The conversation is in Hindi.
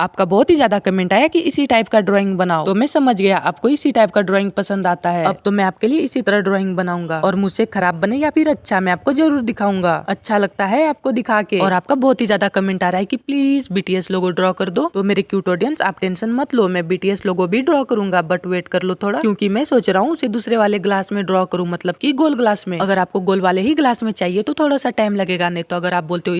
आपका बहुत ही ज्यादा कमेंट आया कि इसी टाइप का ड्राइंग बनाओ तो मैं समझ गया आपको इसी टाइप का ड्राइंग पसंद आता है अब तो मैं आपके लिए इसी तरह ड्राइंग बनाऊंगा और मुझसे खराब बने या फिर अच्छा मैं आपको जरूर दिखाऊंगा अच्छा लगता है आपको दिखा के और आपका बहुत ही ज्यादा कमेंट आ रहा है की प्लीज बीटीएस लोगो ड्रॉ कर दो तो मेरे क्यूट ऑडियंस आप टेंशन मत लो मैं बीटीएस लोगो भी ड्रॉ करूंगा बट वेट कर लो थोड़ा क्यूँकी मैं सोच रहा हूँ उसे दूसरे वाले ग्लास में ड्रॉ करूँ मतलब की गोल ग्लास में अगर आपको गोल वाले ही ग्लास में चाहिए तो थोड़ा सा टाइम लगेगा नहीं तो अगर आप बोलते हो